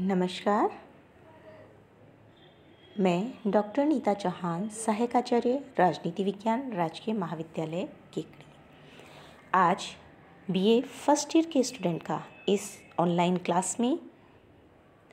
नमस्कार मैं डॉक्टर नीता चौहान सहायक आचार्य राजनीति विज्ञान राजकीय महाविद्यालय केकड़ी आज बीए फर्स्ट ईयर के स्टूडेंट का इस ऑनलाइन क्लास में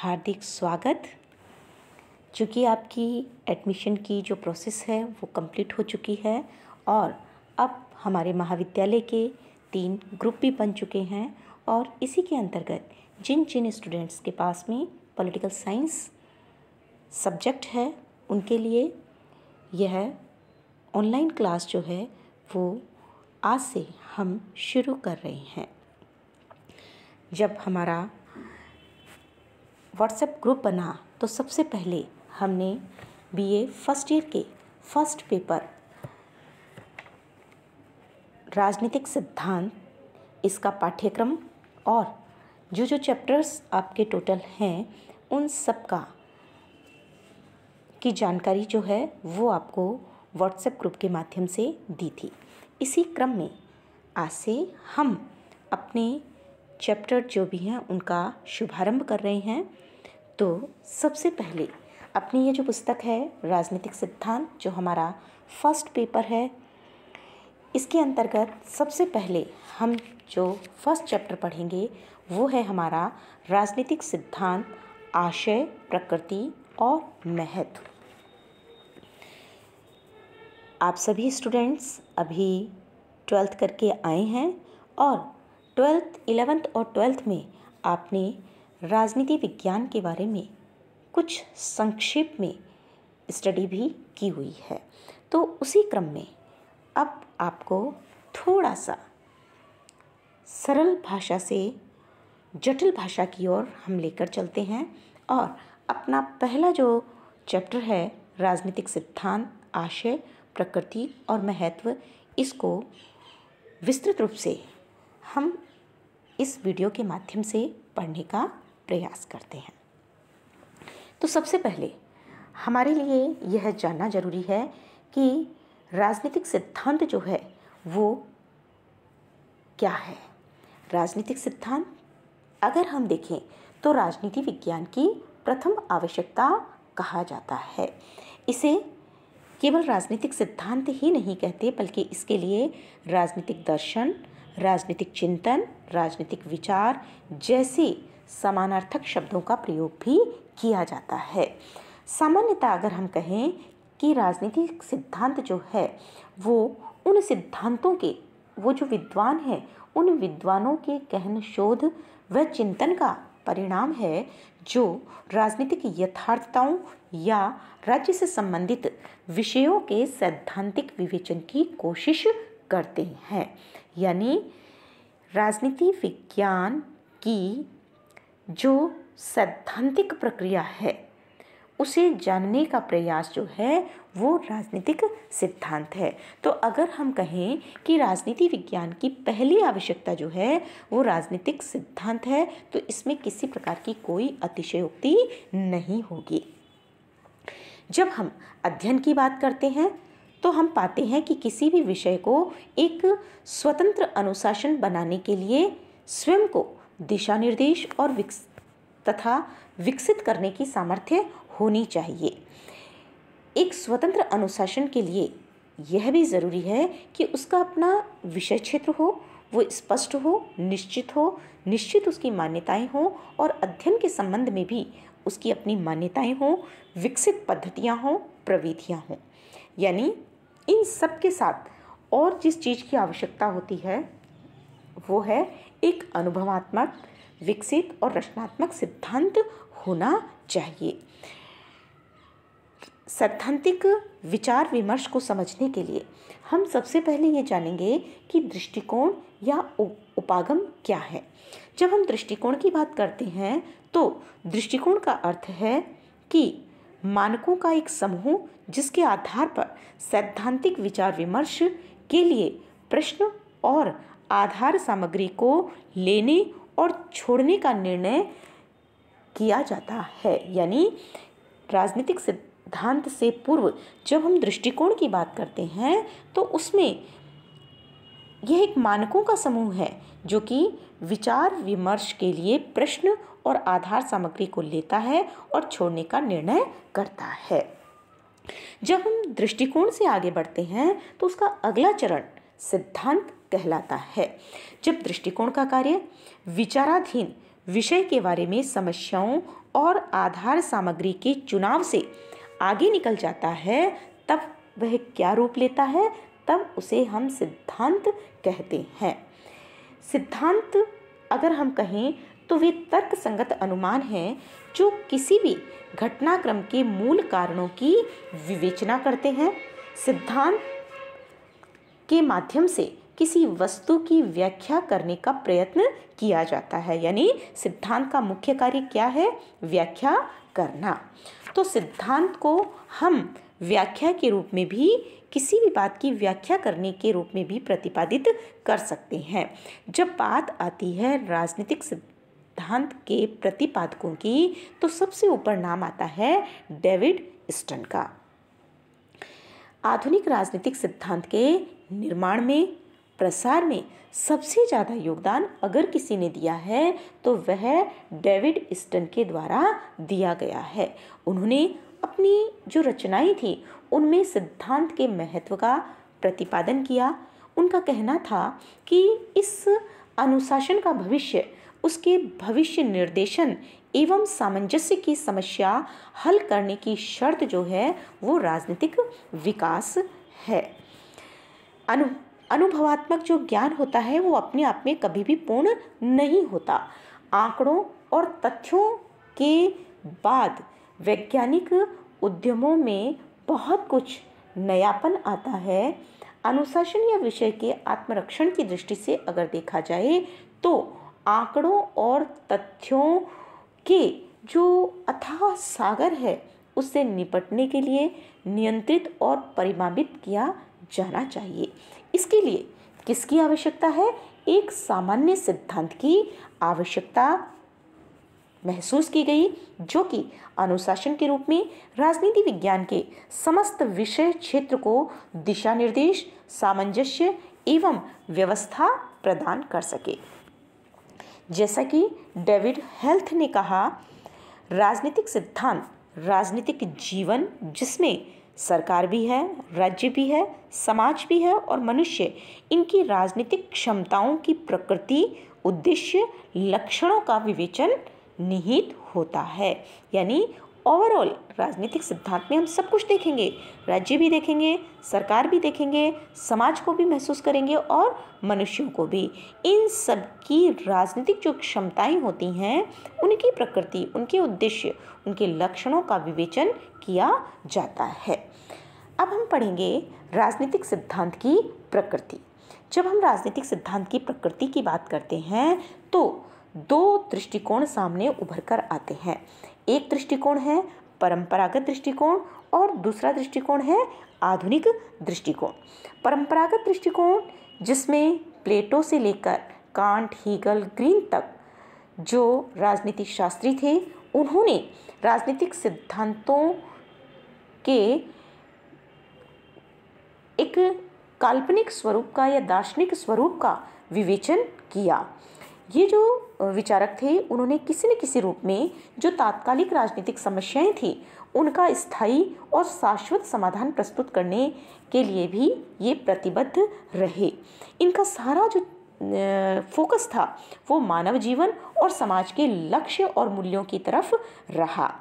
हार्दिक स्वागत चूँकि आपकी एडमिशन की जो प्रोसेस है वो कंप्लीट हो चुकी है और अब हमारे महाविद्यालय के तीन ग्रुप भी बन चुके हैं और इसी के अंतर्गत जिन जिन स्टूडेंट्स के पास में पॉलिटिकल साइंस सब्जेक्ट है उनके लिए यह ऑनलाइन क्लास जो है वो आज से हम शुरू कर रहे हैं जब हमारा व्हाट्सएप ग्रुप बना तो सबसे पहले हमने बीए फर्स्ट ईयर के फर्स्ट पेपर राजनीतिक सिद्धांत इसका पाठ्यक्रम और जो जो चैप्टर्स आपके टोटल हैं उन सब का की जानकारी जो है वो आपको व्हाट्सएप ग्रुप के माध्यम से दी थी इसी क्रम में आज से हम अपने चैप्टर जो भी हैं उनका शुभारंभ कर रहे हैं तो सबसे पहले अपनी ये जो पुस्तक है राजनीतिक सिद्धांत जो हमारा फर्स्ट पेपर है इसके अंतर्गत सबसे पहले हम जो फर्स्ट चैप्टर पढ़ेंगे वो है हमारा राजनीतिक सिद्धांत आशय प्रकृति और महत्व आप सभी स्टूडेंट्स अभी ट्वेल्थ करके आए हैं और ट्वेल्थ इलेवेंथ और ट्वेल्थ में आपने राजनीति विज्ञान के बारे में कुछ संक्षेप में स्टडी भी की हुई है तो उसी क्रम में अब आपको थोड़ा सा सरल भाषा से जटिल भाषा की ओर हम लेकर चलते हैं और अपना पहला जो चैप्टर है राजनीतिक सिद्धांत आशय प्रकृति और महत्व इसको विस्तृत रूप से हम इस वीडियो के माध्यम से पढ़ने का प्रयास करते हैं तो सबसे पहले हमारे लिए यह जानना जरूरी है कि राजनीतिक सिद्धांत जो है वो क्या है राजनीतिक सिद्धांत अगर हम देखें तो राजनीति विज्ञान की प्रथम आवश्यकता कहा जाता है इसे केवल राजनीतिक सिद्धांत ही नहीं कहते बल्कि इसके लिए राजनीतिक दर्शन राजनीतिक चिंतन राजनीतिक विचार जैसे समानार्थक शब्दों का प्रयोग भी किया जाता है सामान्यतः अगर हम कहें कि राजनीतिक सिद्धांत जो है वो उन सिद्धांतों के वो जो विद्वान हैं उन विद्वानों के गहन शोध वह चिंतन का परिणाम है जो राजनीतिक यथार्थताओं या राज्य से संबंधित विषयों के सैद्धांतिक विवेचन की कोशिश करते हैं यानी राजनीति विज्ञान की जो सैद्धांतिक प्रक्रिया है उसे जानने का प्रयास जो है वो राजनीतिक सिद्धांत है तो अगर हम कहें कि राजनीति विज्ञान की पहली आवश्यकता जो है वो राजनीतिक सिद्धांत है तो इसमें किसी प्रकार की कोई अतिशयोक्ति नहीं होगी जब हम अध्ययन की बात करते हैं तो हम पाते हैं कि किसी भी विषय को एक स्वतंत्र अनुशासन बनाने के लिए स्वयं को दिशा निर्देश और विकस तथा विकसित करने की सामर्थ्य होनी चाहिए एक स्वतंत्र अनुशासन के लिए यह भी ज़रूरी है कि उसका अपना विषय क्षेत्र हो वो स्पष्ट हो निश्चित हो निश्चित उसकी मान्यताएं हों और अध्ययन के संबंध में भी उसकी अपनी मान्यताएं हों विकसित पद्धतियां हों प्रविधियां हों यानी इन सब के साथ और जिस चीज़ की आवश्यकता होती है वो है एक अनुभवात्मक विकसित और रचनात्मक सिद्धांत होना चाहिए सैद्धांतिक विचार विमर्श को समझने के लिए हम सबसे पहले ये जानेंगे कि दृष्टिकोण या उपागम क्या है जब हम दृष्टिकोण की बात करते हैं तो दृष्टिकोण का अर्थ है कि मानकों का एक समूह जिसके आधार पर सैद्धांतिक विचार विमर्श के लिए प्रश्न और आधार सामग्री को लेने और छोड़ने का निर्णय किया जाता है यानी राजनीतिक सिद्ध सिद्धांत से पूर्व जब हम दृष्टिकोण की बात करते हैं तो उसमें यह एक मानकों का समूह है जो कि विचार विमर्श के लिए प्रश्न और आधार सामग्री को लेता है और छोड़ने का निर्णय करता है जब हम दृष्टिकोण से आगे बढ़ते हैं तो उसका अगला चरण सिद्धांत कहलाता है जब दृष्टिकोण का कार्य विचाराधीन विषय के बारे में समस्याओं और आधार सामग्री के चुनाव से आगे निकल जाता है तब वह क्या रूप लेता है तब उसे हम सिद्धांत कहते हैं सिद्धांत अगर हम कहें तो वे तर्क संगत अनुमान हैं जो किसी भी घटनाक्रम के मूल कारणों की विवेचना करते हैं सिद्धांत के माध्यम से किसी वस्तु की व्याख्या करने का प्रयत्न किया जाता है यानी सिद्धांत का मुख्य कार्य क्या है व्याख्या करना तो सिद्धांत को हम व्याख्या के रूप में भी किसी भी बात की व्याख्या करने के रूप में भी प्रतिपादित कर सकते हैं जब बात आती है राजनीतिक सिद्धांत के प्रतिपादकों की तो सबसे ऊपर नाम आता है डेविड स्टन का आधुनिक राजनीतिक सिद्धांत के निर्माण में प्रसार में सबसे ज़्यादा योगदान अगर किसी ने दिया है तो वह डेविड स्टन के द्वारा दिया गया है उन्होंने अपनी जो रचनाएं थी उनमें सिद्धांत के महत्व का प्रतिपादन किया उनका कहना था कि इस अनुशासन का भविष्य उसके भविष्य निर्देशन एवं सामंजस्य की समस्या हल करने की शर्त जो है वो राजनीतिक विकास है अनु अनुभवात्मक जो ज्ञान होता है वो अपने आप में कभी भी पूर्ण नहीं होता आंकड़ों और तथ्यों के बाद वैज्ञानिक उद्यमों में बहुत कुछ नयापन आता है अनुशासन या विषय के आत्मरक्षण की दृष्टि से अगर देखा जाए तो आंकड़ों और तथ्यों के जो अथाह सागर है उससे निपटने के लिए नियंत्रित और परिमापित किया जाना चाहिए इसके लिए किसकी आवश्यकता है एक सामान्य सिद्धांत की आवश्यकता महसूस की गई जो कि अनुशासन के रूप में राजनीति विज्ञान के समस्त विषय क्षेत्र को दिशा निर्देश सामंजस्य एवं व्यवस्था प्रदान कर सके जैसा कि डेविड हेल्थ ने कहा राजनीतिक सिद्धांत राजनीतिक जीवन जिसमें सरकार भी है राज्य भी है समाज भी है और मनुष्य इनकी राजनीतिक क्षमताओं की प्रकृति उद्देश्य लक्षणों का विवेचन निहित होता है यानी ओवरऑल राजनीतिक सिद्धांत में हम सब कुछ देखेंगे राज्य भी देखेंगे सरकार भी देखेंगे समाज को भी महसूस करेंगे और मनुष्यों को भी इन सब की राजनीतिक जो क्षमताएं होती हैं उनकी प्रकृति उनके उद्देश्य उनके लक्षणों का विवेचन किया जाता है अब हम पढ़ेंगे राजनीतिक सिद्धांत की प्रकृति जब हम राजनीतिक सिद्धांत की प्रकृति की बात करते हैं तो दो दृष्टिकोण सामने उभर कर आते हैं एक दृष्टिकोण है परंपरागत दृष्टिकोण और दूसरा दृष्टिकोण है आधुनिक दृष्टिकोण परंपरागत दृष्टिकोण जिसमें प्लेटो से लेकर कांट हीगल ग्रीन तक जो राजनीतिक शास्त्री थे उन्होंने राजनीतिक सिद्धांतों के एक काल्पनिक स्वरूप का या दार्शनिक स्वरूप का विवेचन किया ये जो विचारक थे उन्होंने किसी न किसी रूप में जो तात्कालिक राजनीतिक समस्याएं थीं उनका स्थायी और शाश्वत समाधान प्रस्तुत करने के लिए भी ये प्रतिबद्ध रहे इनका सारा जो फोकस था वो मानव जीवन और समाज के लक्ष्य और मूल्यों की तरफ रहा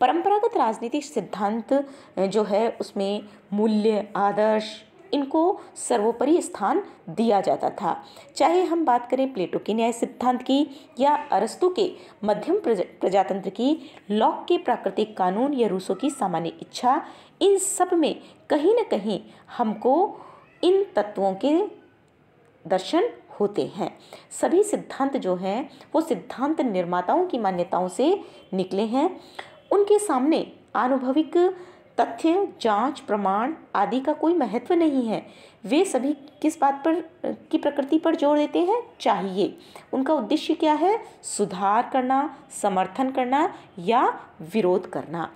परंपरागत राजनीतिक सिद्धांत जो है उसमें मूल्य आदर्श इनको सर्वोपरि स्थान दिया जाता था चाहे हम बात करें प्लेटो के न्याय सिद्धांत की या अरस्तु के मध्यम प्रजातंत्र की लॉक के प्राकृतिक कानून या रूसों की सामान्य इच्छा इन सब में कहीं ना कहीं हमको इन तत्वों के दर्शन होते हैं सभी सिद्धांत जो हैं वो सिद्धांत निर्माताओं की मान्यताओं से निकले हैं उनके सामने आनुभविक तथ्य जांच प्रमाण आदि का कोई महत्व नहीं है वे सभी किस बात पर की प्रकृति पर जोर देते हैं चाहिए उनका उद्देश्य क्या है सुधार करना समर्थन करना या विरोध करना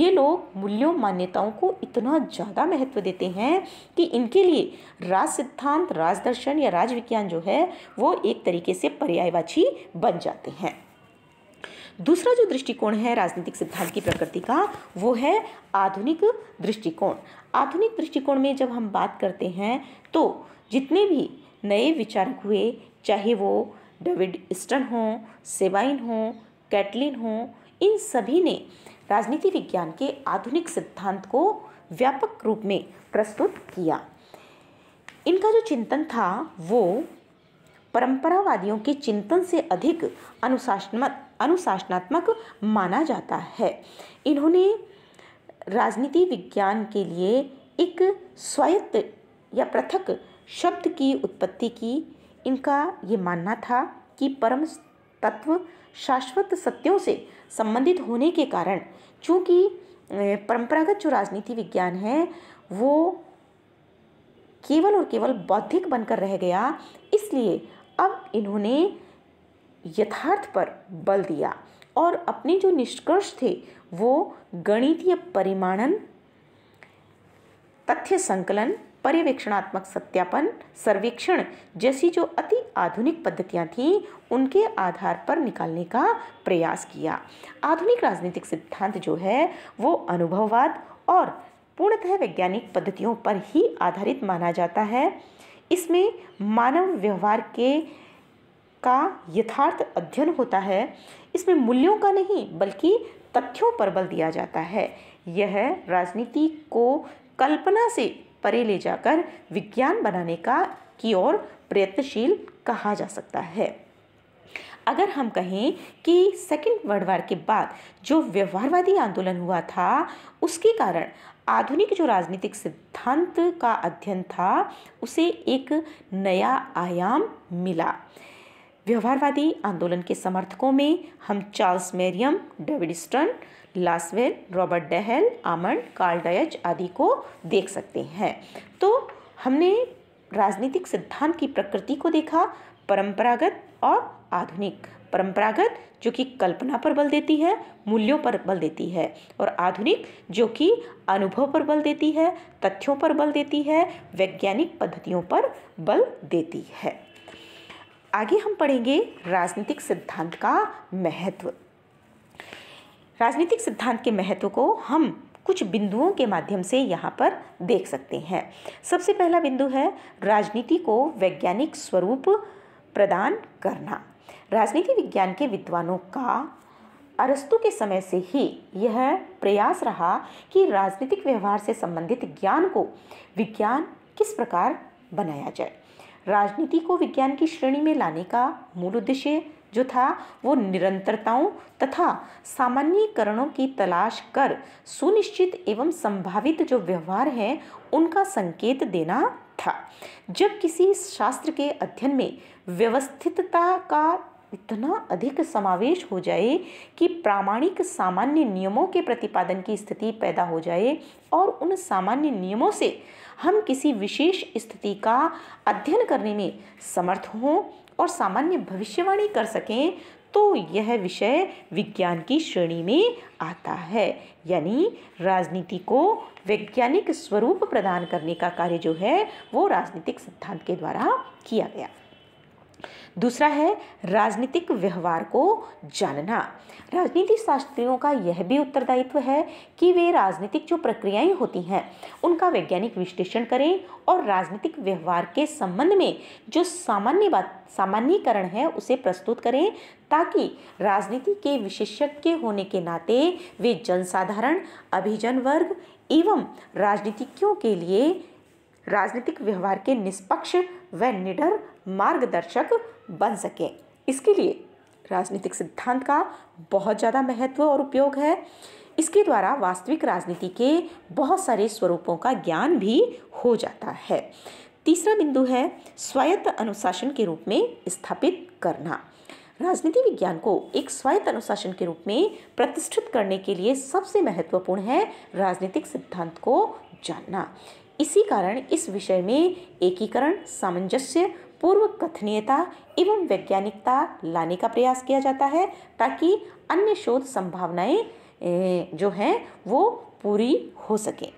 ये लोग मूल्यों मान्यताओं को इतना ज़्यादा महत्व देते हैं कि इनके लिए राज सिद्धांत राजदर्शन या राजविज्ञान जो है वो एक तरीके से पर्यायवाची बन जाते हैं दूसरा जो दृष्टिकोण है राजनीतिक सिद्धांत की प्रकृति का वो है आधुनिक दृष्टिकोण आधुनिक दृष्टिकोण में जब हम बात करते हैं तो जितने भी नए विचारक हुए चाहे वो डेविड स्टन हों सेवाइन हों कैटलिन हो इन सभी ने राजनीति विज्ञान के आधुनिक सिद्धांत को व्यापक रूप में प्रस्तुत किया इनका जो चिंतन था वो परंपरावादियों के चिंतन से अधिक अनुशासनात्मक अनुशासनात्मक माना जाता है इन्होंने राजनीति विज्ञान के लिए एक स्वायत्त या पृथक शब्द की उत्पत्ति की इनका ये मानना था कि परम तत्व शाश्वत सत्यों से संबंधित होने के कारण चूँकि परंपरागत जो राजनीति विज्ञान है वो केवल और केवल बौद्धिक बनकर रह गया इसलिए अब इन्होंने यथार्थ पर बल दिया और अपने जो निष्कर्ष थे वो गणितीय परिमाणन तथ्य संकलन पर्यवेक्षणात्मक सत्यापन सर्वेक्षण जैसी जो अति आधुनिक पद्धतियाँ थीं उनके आधार पर निकालने का प्रयास किया आधुनिक राजनीतिक सिद्धांत जो है वो अनुभववाद और पूर्णतः वैज्ञानिक पद्धतियों पर ही आधारित माना जाता है इसमें मानव व्यवहार के का यथार्थ अध्ययन होता है इसमें मूल्यों का नहीं बल्कि तथ्यों पर बल दिया जाता है यह राजनीति को कल्पना से परे ले जाकर विज्ञान बनाने का की ओर प्रयत्नशील कहा जा सकता है अगर हम कहें कि सेकेंड वर्ल्ड वार के बाद जो व्यवहारवादी आंदोलन हुआ था उसके कारण आधुनिक जो राजनीतिक सिद्धांत का अध्ययन था उसे एक नया आयाम मिला व्यवहारवादी आंदोलन के समर्थकों में हम Charles Merriam David Easton Lasswell Robert Dahl Almond Karl Deutsch आदि को देख सकते हैं तो हमने राजनीतिक सिद्धांत की प्रकृति को देखा परंपरागत और आधुनिक परंपरागत जो कि कल्पना पर बल देती है मूल्यों पर बल देती है और आधुनिक जो कि अनुभव पर बल देती है तथ्यों पर बल देती है वैज्ञानिक पद्धतियों पर बल देती है आगे हम पढ़ेंगे राजनीतिक सिद्धांत का महत्व राजनीतिक सिद्धांत के महत्व को हम कुछ बिंदुओं के माध्यम से यहाँ पर देख सकते हैं सबसे पहला बिंदु है राजनीति को वैज्ञानिक स्वरूप प्रदान करना राजनीति विज्ञान के विद्वानों का अरस्तु के समय से ही यह प्रयास रहा कि राजनीतिक व्यवहार से संबंधित ज्ञान को विज्ञान किस प्रकार बनाया जाए राजनीति को विज्ञान की श्रेणी में लाने का मूल उद्देश्य जो था वो निरंतरताओं तथा सामान्यकरणों की तलाश कर सुनिश्चित एवं संभावित जो व्यवहार हैं उनका संकेत देना था जब किसी शास्त्र के अध्ययन में व्यवस्थितता का इतना अधिक समावेश हो जाए कि प्रामाणिक सामान्य नियमों के प्रतिपादन की स्थिति पैदा हो जाए और उन सामान्य नियमों से हम किसी विशेष स्थिति का अध्ययन करने में समर्थ हों और सामान्य भविष्यवाणी कर सकें तो यह विषय विज्ञान की श्रेणी में आता है यानी राजनीति को वैज्ञानिक स्वरूप प्रदान करने का कार्य जो है वो राजनीतिक सिद्धांत के द्वारा किया गया दूसरा है राजनीतिक व्यवहार को जानना राजनीति शास्त्रियों का यह भी उत्तरदायित्व है कि वे राजनीतिक जो प्रक्रियाएं होती हैं उनका वैज्ञानिक विश्लेषण करें और राजनीतिक व्यवहार के संबंध में जो सामान्य बात सामान्यकरण है उसे प्रस्तुत करें ताकि राजनीति के विशेषज्ञ होने के नाते वे जनसाधारण अभिजन वर्ग एवं राजनीतिज्ञों के लिए राजनीतिक व्यवहार के निष्पक्ष वह निडर मार्गदर्शक बन सके इसके लिए राजनीतिक सिद्धांत का बहुत ज़्यादा महत्व और उपयोग है इसके द्वारा वास्तविक राजनीति के बहुत सारे स्वरूपों का ज्ञान भी हो जाता है तीसरा बिंदु है स्वायत्त अनुशासन के रूप में स्थापित करना राजनीति विज्ञान को एक स्वायत्त अनुशासन के रूप में प्रतिष्ठित करने के लिए सबसे महत्वपूर्ण है राजनीतिक सिद्धांत को जानना इसी कारण इस विषय में एकीकरण सामंजस्य पूर्व कथनीयता एवं वैज्ञानिकता लाने का प्रयास किया जाता है ताकि अन्य शोध संभावनाएं जो हैं वो पूरी हो सकें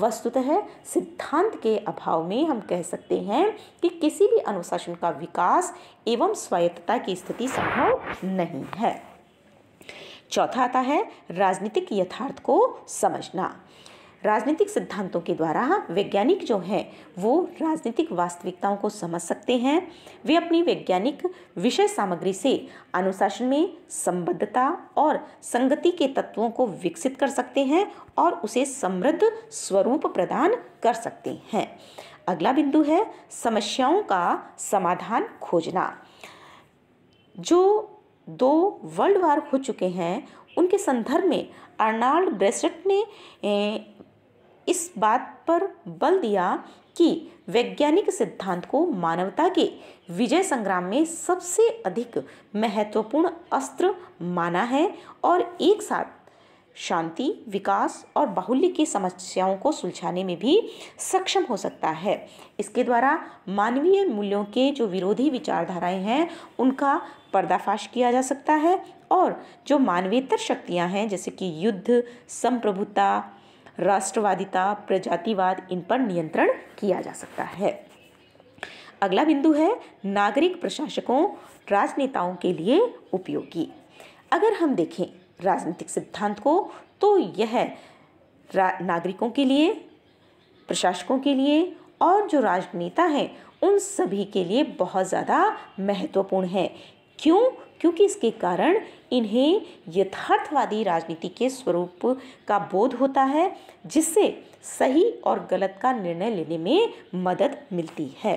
वस्तुतः सिद्धांत के अभाव में हम कह सकते हैं कि किसी भी अनुशासन का विकास एवं स्वायत्तता की स्थिति संभव नहीं है चौथा आता है राजनीतिक यथार्थ को समझना राजनीतिक सिद्धांतों के द्वारा हाँ, वैज्ञानिक जो हैं वो राजनीतिक वास्तविकताओं को समझ सकते हैं वे अपनी वैज्ञानिक विषय सामग्री से अनुशासन में संबद्धता और संगति के तत्वों को विकसित कर सकते हैं और उसे समृद्ध स्वरूप प्रदान कर सकते हैं अगला बिंदु है समस्याओं का समाधान खोजना जो दो वर्ल्ड वार हो चुके हैं उनके संदर्भ में अर्नाल्ड ब्रेसट ने इस बात पर बल दिया कि वैज्ञानिक सिद्धांत को मानवता के विजय संग्राम में सबसे अधिक महत्वपूर्ण अस्त्र माना है और एक साथ शांति विकास और बाहुल्य की समस्याओं को सुलझाने में भी सक्षम हो सकता है इसके द्वारा मानवीय मूल्यों के जो विरोधी विचारधाराएं हैं उनका पर्दाफाश किया जा सकता है और जो मानवेतर शक्तियां हैं जैसे कि युद्ध संप्रभुता राष्ट्रवादिता प्रजातिवाद इन पर नियंत्रण किया जा सकता है अगला बिंदु है नागरिक प्रशासकों राजनेताओं के लिए उपयोगी अगर हम देखें राजनीतिक सिद्धांत को तो यह नागरिकों के लिए प्रशासकों के लिए और जो राजनेता हैं उन सभी के लिए बहुत ज़्यादा महत्वपूर्ण है क्यों क्योंकि इसके कारण इन्हें यथार्थवादी राजनीति के स्वरूप का बोध होता है जिससे सही और गलत का निर्णय लेने में मदद मिलती है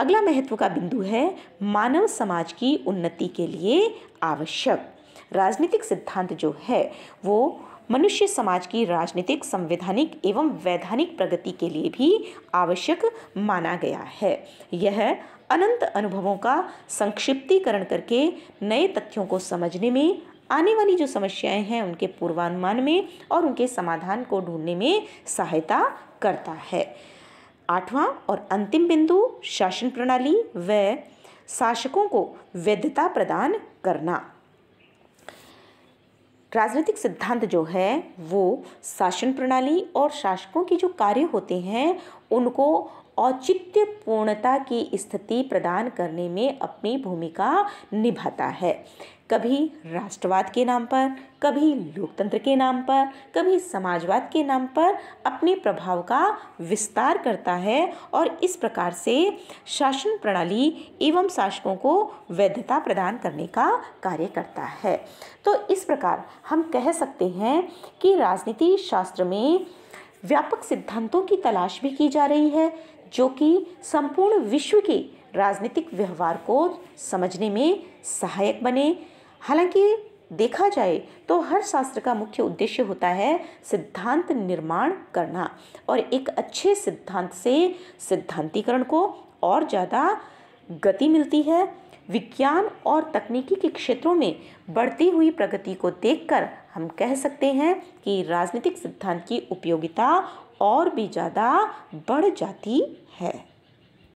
अगला महत्व का बिंदु है मानव समाज की उन्नति के लिए आवश्यक राजनीतिक सिद्धांत जो है वो मनुष्य समाज की राजनीतिक संवैधानिक एवं वैधानिक प्रगति के लिए भी आवश्यक माना गया है यह अनंत अनुभवों का संक्षिप्तीकरण करके नए तथ्यों को समझने में आने वाली जो समस्याएं हैं उनके पूर्वानुमान में और उनके समाधान को ढूंढने में सहायता करता है आठवां और अंतिम बिंदु शासन प्रणाली व शासकों को वैधता प्रदान करना राजनीतिक सिद्धांत जो है वो शासन प्रणाली और शासकों के जो कार्य होते हैं उनको औचित्य पूर्णता की स्थिति प्रदान करने में अपनी भूमिका निभाता है कभी राष्ट्रवाद के नाम पर कभी लोकतंत्र के नाम पर कभी समाजवाद के नाम पर अपने प्रभाव का विस्तार करता है और इस प्रकार से शासन प्रणाली एवं शासकों को वैधता प्रदान करने का कार्य करता है तो इस प्रकार हम कह सकते हैं कि राजनीति शास्त्र में व्यापक सिद्धांतों की तलाश भी की जा रही है जो कि संपूर्ण विश्व के राजनीतिक व्यवहार को समझने में सहायक बने हालांकि देखा जाए तो हर शास्त्र का मुख्य उद्देश्य होता है सिद्धांत निर्माण करना और एक अच्छे सिद्धांत से सिद्धांतीकरण को और ज़्यादा गति मिलती है विज्ञान और तकनीकी के क्षेत्रों में बढ़ती हुई प्रगति को देखकर हम कह सकते हैं कि राजनीतिक सिद्धांत की उपयोगिता और भी ज़्यादा बढ़ जाती है